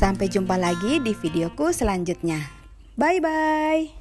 Sampai jumpa lagi di videoku selanjutnya. Bye bye.